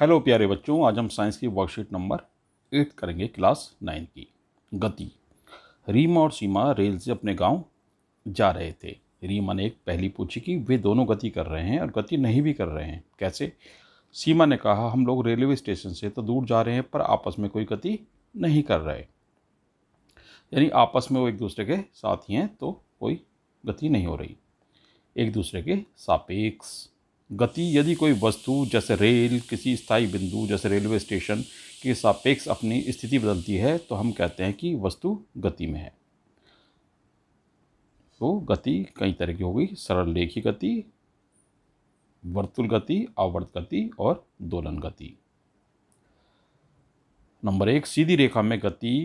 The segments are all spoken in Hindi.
हेलो प्यारे बच्चों आज हम साइंस की वर्कशीट नंबर एट करेंगे क्लास नाइन की गति रीमा और सीमा रेल से अपने गांव जा रहे थे रीमा ने एक पहली पूछी कि वे दोनों गति कर रहे हैं और गति नहीं भी कर रहे हैं कैसे सीमा ने कहा हम लोग रेलवे स्टेशन से तो दूर जा रहे हैं पर आपस में कोई गति नहीं कर रहे यानी आपस में वो एक दूसरे के साथ ही हैं तो कोई गति नहीं हो रही एक दूसरे के सापेक्ष गति यदि कोई वस्तु जैसे रेल किसी स्थायी बिंदु जैसे रेलवे स्टेशन के सापेक्ष अपनी स्थिति बदलती है तो हम कहते हैं कि वस्तु गति में है तो गति कई तरह की होगी सरल लेखी गति वर्तुल गति आवर्त गति और दोलन गति नंबर एक सीधी रेखा में गति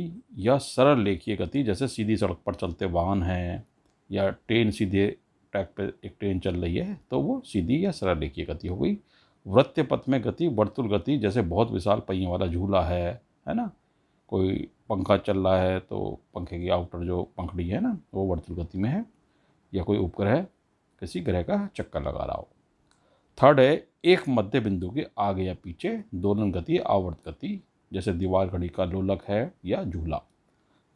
या सरल लेखीय गति जैसे सीधी सड़क पर चलते वाहन हैं या ट्रेन सीधे ट्रैक पे एक ट्रेन चल रही है तो वो सीधी या सरल रेखीय गति हो गई वृत्त पथ में गति वर्तुल गति जैसे बहुत विशाल पहिए वाला झूला है है ना कोई पंखा चल रहा है तो पंखे की आउटर जो पंखड़ी है ना वो वर्तुल गति में है या कोई उपग्रह किसी ग्रह का चक्कर लगा रहा हो थर्ड है एक मध्य बिंदु के आगे या पीछे दोलन गति आवर्त गति जैसे दीवार घड़ी का लोलक है या झूला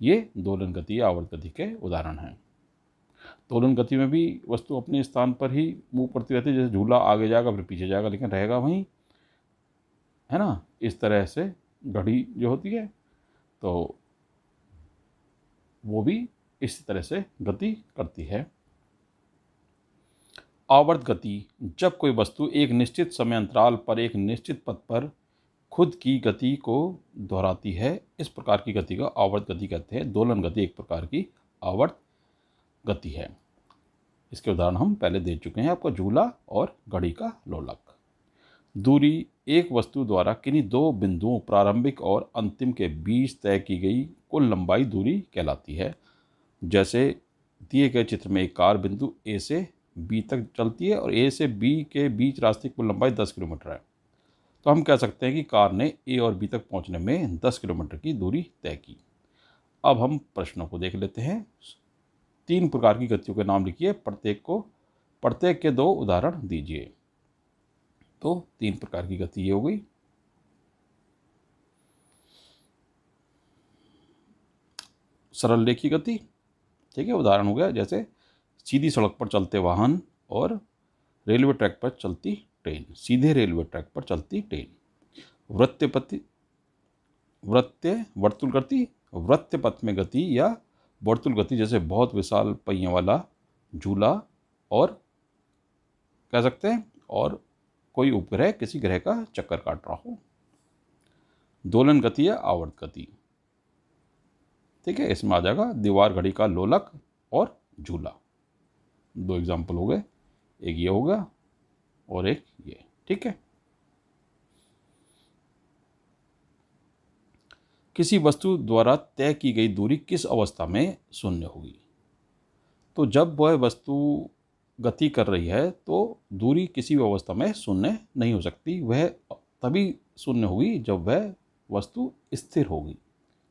ये दोलन गति आवर्त गति के उदाहरण हैं दोलन गति में भी वस्तु अपने स्थान पर ही मूव करती रहती है जैसे झूला आगे जाएगा फिर पीछे जाएगा लेकिन रहेगा वहीं है ना इस तरह से घड़ी जो होती है तो वो भी इस तरह से गति करती है आवर्त गति जब कोई वस्तु एक निश्चित समय अंतराल पर एक निश्चित पथ पर खुद की गति को दोहराती है इस प्रकार की गति का आवर्त गति कहते हैं दोलन गति एक प्रकार की आवर्त गति है इसके उदाहरण हम पहले दे चुके हैं आपका झूला और घड़ी का लोलक दूरी एक वस्तु द्वारा किन्हीं दो बिंदुओं प्रारंभिक और अंतिम के बीच तय की गई कुल लंबाई दूरी कहलाती है जैसे दिए गए चित्र में एक कार बिंदु ए से बी तक चलती है और ए से बी के बीच रास्ते की कुल लंबाई दस किलोमीटर है तो हम कह सकते हैं कि कार ने ए और बी तक पहुंचने में दस किलोमीटर की दूरी तय की अब हम प्रश्नों को देख लेते हैं तीन प्रकार की गतियों के नाम लिखिए प्रत्येक को प्रत्येक के दो उदाहरण दीजिए तो तीन प्रकार की गति ये हो गई सरल रेखी गति ठीक है उदाहरण हो गया जैसे सीधी सड़क पर चलते वाहन और रेलवे ट्रैक पर चलती ट्रेन सीधे रेलवे ट्रैक पर चलती ट्रेन वृत्य पति वृत्य वर्तुल करती वृत्त पथ में गति या गति जैसे बहुत विशाल पहियों वाला झूला और कह सकते हैं और कोई उपग्रह किसी ग्रह का चक्कर काट रहा हो दोलन गति या आवर्त गति ठीक है इसमें आ जाएगा दीवार घड़ी का लोलक और झूला दो एग्जाम्पल हो गए एक ये होगा और एक ये ठीक है किसी वस्तु द्वारा तय की गई दूरी किस अवस्था में शून्य होगी तो जब वह वस्तु गति कर रही है तो दूरी किसी भी अवस्था में शून्य नहीं हो सकती वह तभी शून्य होगी जब वह वस्तु स्थिर होगी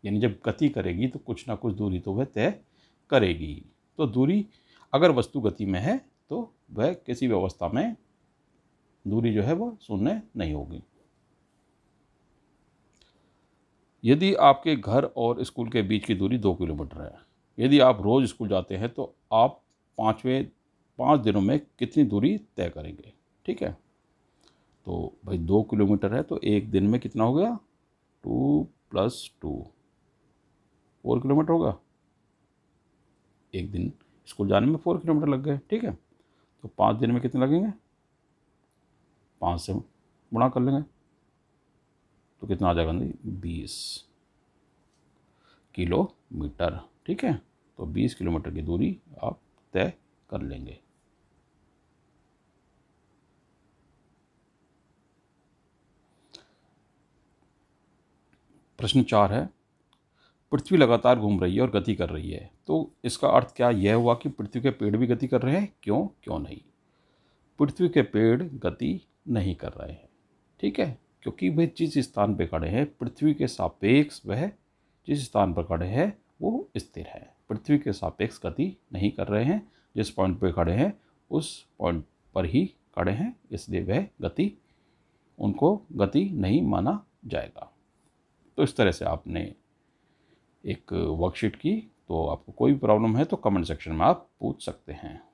यानी जब गति करेगी तो कुछ ना कुछ दूरी तो वह तय करेगी तो दूरी अगर वस्तु गति में है तो वह किसी भी अवस्था में दूरी जो है वह शून्य नहीं होगी यदि आपके घर और स्कूल के बीच की दूरी दो किलोमीटर है यदि आप रोज़ स्कूल जाते हैं तो आप पाँचवें पाँच दिनों में कितनी दूरी तय करेंगे ठीक है तो भाई दो किलोमीटर है तो एक दिन में कितना हो गया two plus two four kilometre होगा एक दिन स्कूल जाने में फोर किलोमीटर लग गए ठीक है तो पाँच दिन में कितने लगेंगे पाँच से गुणा कर लेंगे तो कितना आ जाएगा नहीं बीस किलोमीटर ठीक है तो बीस किलोमीटर की दूरी आप तय कर लेंगे प्रश्न चार है पृथ्वी लगातार घूम रही है और गति कर रही है तो इसका अर्थ क्या यह हुआ कि पृथ्वी के पेड़ भी गति कर रहे हैं क्यों क्यों नहीं पृथ्वी के पेड़ गति नहीं कर रहे हैं ठीक है क्योंकि वे जिस स्थान पर खड़े हैं पृथ्वी के सापेक्ष वह जिस स्थान पर खड़े हैं वो स्थिर है पृथ्वी के सापेक्ष गति नहीं कर रहे हैं जिस पॉइंट पर खड़े हैं उस पॉइंट पर ही खड़े हैं इसलिए वह गति उनको गति नहीं माना जाएगा तो इस तरह से आपने एक वर्कशीट की तो आपको कोई भी प्रॉब्लम है तो कमेंट सेक्शन में आप पूछ सकते हैं